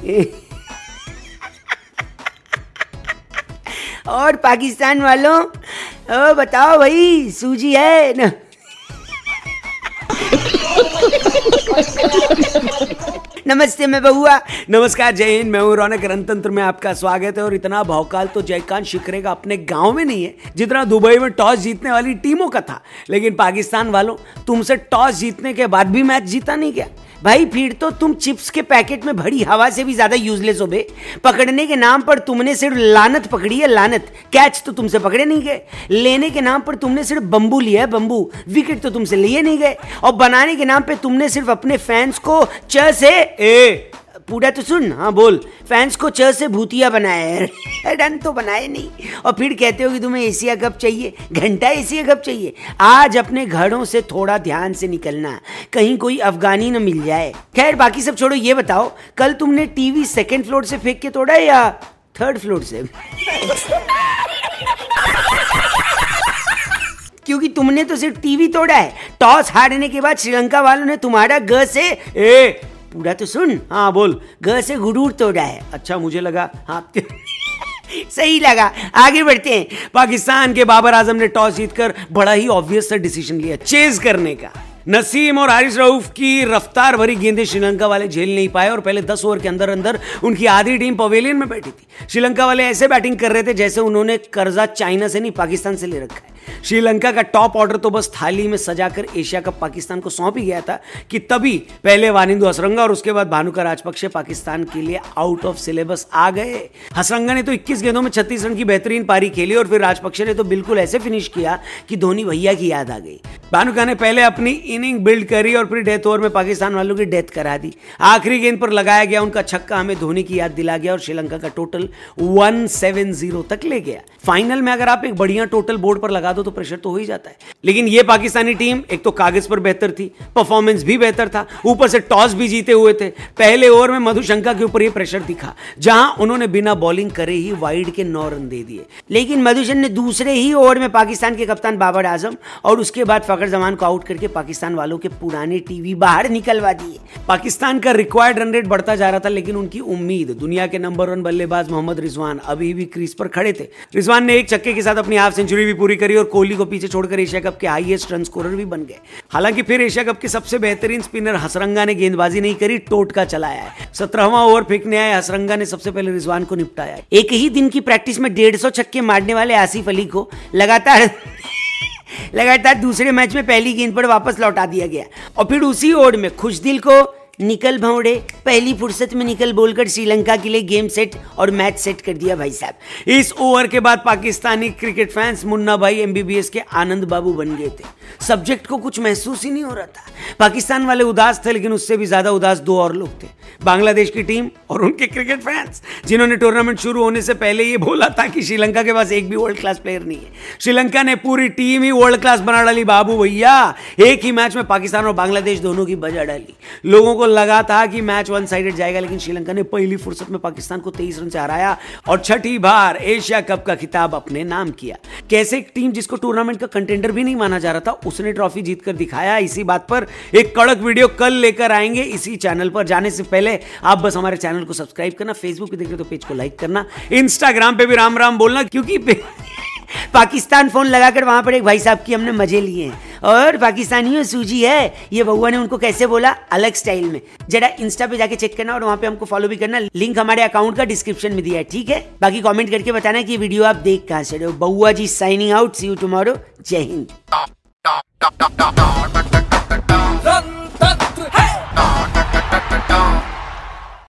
और पाकिस्तान वालों ओ बताओ भाई सूजी है ना नमस्ते मैं बहुआ नमस्कार जय हिंद मैं हूँ रौनक रणतंत्र में आपका स्वागत है और इतना भौकाल तो जयकांत शिखरे का अपने गांव में नहीं है जितना दुबई में टॉस जीतने वाली टीमों का था लेकिन पाकिस्तान वालों तुमसे टॉस जीतने के बाद भी मैच जीता नहीं गया भाई फिर तो तुम चिप्स के पैकेट में भरी हवा से भी ज्यादा यूजलेस हो बे पकड़ने के नाम पर तुमने सिर्फ लानत पकड़ी है लानत कैच तो तुमसे पकड़े नहीं गए लेने के नाम पर तुमने सिर्फ बम्बू लिया है बम्बू विकेट तो तुमसे लिए नहीं गए और बनाने के नाम पर तुमने सिर्फ अपने फैंस को च ए पूरा तो सुन हाँ बोल फैंस को चर से भूतिया बनाया है डन तो बनाए नहीं और फिर कहते हो कि तुम्हें एशिया कप चाहिए घंटा एशिया कप चाहिए आज अपने घरों से थोड़ा ध्यान से निकलना कहीं कोई अफगानी न मिल जाए खैर बाकी सब छोड़ो ये बताओ कल तुमने टीवी सेकेंड फ्लोर से फेंक के तोड़ा या थर्ड फ्लोर से क्योंकि तुमने तो सिर्फ टीवी तोड़ा है टॉस हारने के बाद श्रीलंका वालों ने तुम्हारा ग से ए पूरा तो सुन हाँ बोल घर से गुरूर तोड़ा है अच्छा मुझे लगा हाँ सही लगा आगे बढ़ते हैं पाकिस्तान के बाबर आजम ने टॉस जीतकर बड़ा ही ऑब्वियस सा डिसीजन लिया चेज करने का नसीम और हारिस रऊफ की रफ्तार भरी गेंदें श्रीलंका वाले झेल नहीं पाए और पहले 10 ओवर के अंदर अंदर उनकी आधी टीम पवेलियन में बैठी थी श्रीलंका वाले ऐसे बैटिंग कर रहे थे जैसे उन्होंने कर्जा चाइना से नहीं पाकिस्तान से ले रखा है श्रीलंका का टॉप ऑर्डर तो बस थाली में सजाकर एशिया कप पाकिस्तान को सौंप ही गया था कि तभी पहले वानिंदु हसरंगा और उसके बाद भानुका राजपक्षे पाकिस्तान के लिए आउट ऑफ सिलेबस आ गए हसरंगा ने तो 21 गेंदों में 36 रन की बेहतरीन पारी खेली और फिर राजपक्षे ने तो बिल्कुल ऐसे फिनिश किया कि धोनी भैया की याद आ गई भानुका ने पहले अपनी इनिंग बिल्ड करी और फिर डेथ ओवर में पाकिस्तान वालों की डेथ करा दी आखिरी गेंद पर लगाया गया उनका छक्का हमें धोनी की याद दिला गया और श्रीलंका का टोटल 170 तक ले गया फाइनल में अगर आप एक बढ़िया टोटल बोर्ड पर लगा लगा दो तो प्रेशर तो हो ही जाता है लेकिन ये पाकिस्तानी टीम एक तो कागज पर बेहतर थी परफॉर्मेंस भी बेहतर था ऊपर से टॉस भी जीते हुए थे पहले ओवर में मधुशंका के ऊपर ये प्रेशर दिखा जहां उन्होंने बिना बॉलिंग करे ही वाइड के नौ रन दे दिए लेकिन मधुशन ने दूसरे ही ओवर में पाकिस्तान के कप्तान बाबर आजम और उसके बाद फखर जमान को आउट करके पाकिस्तान वालों के पुराने टीवी बाहर निकलवा दिए पाकिस्तान का रिक्वायर्ड रन रेट बढ़ता जा रहा था लेकिन उनकी उम्मीद दुनिया के नंबर वन बल्लेबाज मोहम्मद रिजवान अभी भी क्रीज पर खड़े थे रिजवान ने एक चक्के के साथ अपनी हाफ सेंचुरी भी पूरी करी और कोहली को पीछे छोड़कर एशिया कप के हाईएस्ट रन स्कोरर भी बन गए हालांकि फिर एशिया कप के सबसे बेहतरीन स्पिनर हसरंगा ने गेंदबाजी नहीं करी टोटका चलाया है सत्रहवा ओवर फेंकने आए हसरंगा ने सबसे पहले रिजवान को निपटाया एक ही दिन की प्रैक्टिस में डेढ़ छक्के मारने वाले आसिफ अली को लगातार लगातार दूसरे मैच में पहली गेंद पर वापस लौटा दिया गया और फिर उसी ओवर में खुशदिल को निकल भावड़े पहली फुर्सत में निकल बोलकर श्रीलंका के लिए गेम सेट और मैच सेट कर दिया भाई साहब इस ओवर के बाद पाकिस्तानी क्रिकेट फैंस मुन्ना भाई एमबीबीएस के आनंद बाबू बन गए थे सब्जेक्ट को कुछ महसूस ही नहीं हो रहा था पाकिस्तान वाले उदास थे लेकिन उससे भी ज़्यादा उदास दो और लोग थे बांग्लादेश की टीम और उनके क्रिकेट फैंस जिन्होंने टूर्नामेंट शुरू होने से पहले ये बोला था कि श्रीलंका के पास एक भी वर्ल्ड क्लास प्लेयर नहीं है श्रीलंका ने पूरी टीम ही वर्ल्ड क्लास बना डाली बाबू भैया एक ही मैच में पाकिस्तान और बांग्लादेश दोनों की बजा डाली लोगों को लगा था कि मैच वन साइडेड जाएगा लेकिन श्रीलंका ने पहली फुर्सत में पाकिस्तान को तेईस रन से हराया और छठी बार एशिया कप का खिताब अपने नाम किया कैसे एक टीम जिसको टूर्नामेंट का कंटेंडर भी नहीं माना जा रहा था उसने ट्रॉफी जीतकर दिखाया इसी बात पर एक कड़क वीडियो कल लेकर आएंगे इसी चैनल पर जाने से पहले आप बस हमारे चैनल को सब्सक्राइब करना फेसबुक पे देख रहे तो पेज को लाइक करना इंस्टाग्राम पे भी राम राम बोलना क्योंकि पाकिस्तान फोन लगाकर वहां पर एक भाई साहब की हमने मजे लिए हैं और पाकिस्तानियों सूजी है ये बउआ ने उनको कैसे बोला अलग स्टाइल में जरा इंस्टा पे जाके चेक करना और वहाँ पे हमको फॉलो भी करना लिंक हमारे अकाउंट का डिस्क्रिप्शन में दिया है ठीक है बाकी कॉमेंट करके बताना की वीडियो आप देख कहाँ से बउआ जी signing out see you tomorrow जय हिंद